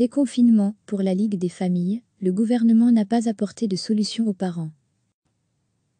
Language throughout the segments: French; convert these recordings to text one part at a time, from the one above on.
Déconfinement, pour la Ligue des familles, le gouvernement n'a pas apporté de solution aux parents.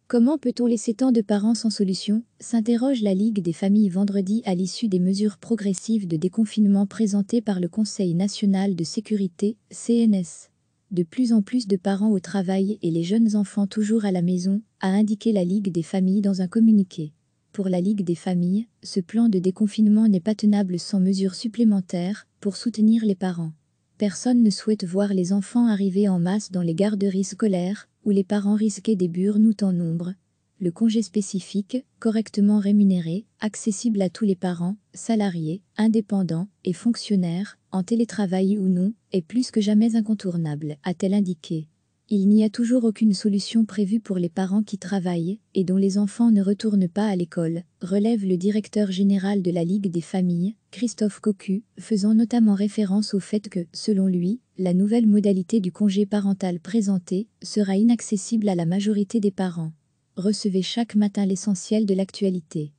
Comment peut-on laisser tant de parents sans solution s'interroge la Ligue des familles vendredi à l'issue des mesures progressives de déconfinement présentées par le Conseil national de sécurité, CNS. De plus en plus de parents au travail et les jeunes enfants toujours à la maison, a indiqué la Ligue des familles dans un communiqué pour la Ligue des familles, ce plan de déconfinement n'est pas tenable sans mesures supplémentaires pour soutenir les parents. Personne ne souhaite voir les enfants arriver en masse dans les garderies scolaires, où les parents risquaient des burn-out en nombre. Le congé spécifique, correctement rémunéré, accessible à tous les parents, salariés, indépendants et fonctionnaires, en télétravail ou non, est plus que jamais incontournable, a-t-elle indiqué il n'y a toujours aucune solution prévue pour les parents qui travaillent et dont les enfants ne retournent pas à l'école, relève le directeur général de la Ligue des familles, Christophe Cocu, faisant notamment référence au fait que, selon lui, la nouvelle modalité du congé parental présentée sera inaccessible à la majorité des parents. Recevez chaque matin l'essentiel de l'actualité.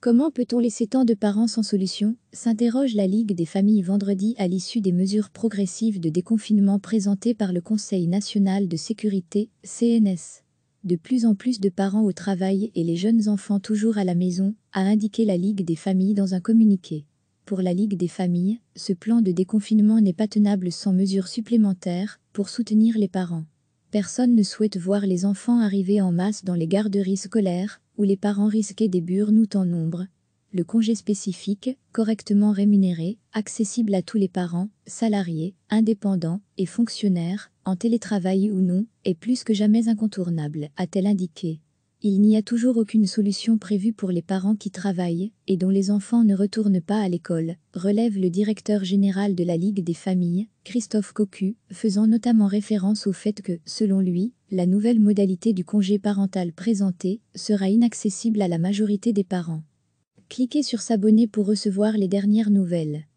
Comment peut-on laisser tant de parents sans solution s'interroge la Ligue des familles vendredi à l'issue des mesures progressives de déconfinement présentées par le Conseil national de sécurité, CNS. De plus en plus de parents au travail et les jeunes enfants toujours à la maison, a indiqué la Ligue des familles dans un communiqué. Pour la Ligue des familles, ce plan de déconfinement n'est pas tenable sans mesures supplémentaires pour soutenir les parents. Personne ne souhaite voir les enfants arriver en masse dans les garderies scolaires, où les parents risquaient des burnes out en nombre. Le congé spécifique, correctement rémunéré, accessible à tous les parents, salariés, indépendants et fonctionnaires, en télétravail ou non, est plus que jamais incontournable, a-t-elle indiqué. Il n'y a toujours aucune solution prévue pour les parents qui travaillent et dont les enfants ne retournent pas à l'école, relève le directeur général de la Ligue des familles, Christophe Cocu, faisant notamment référence au fait que, selon lui, la nouvelle modalité du congé parental présenté sera inaccessible à la majorité des parents. Cliquez sur s'abonner pour recevoir les dernières nouvelles.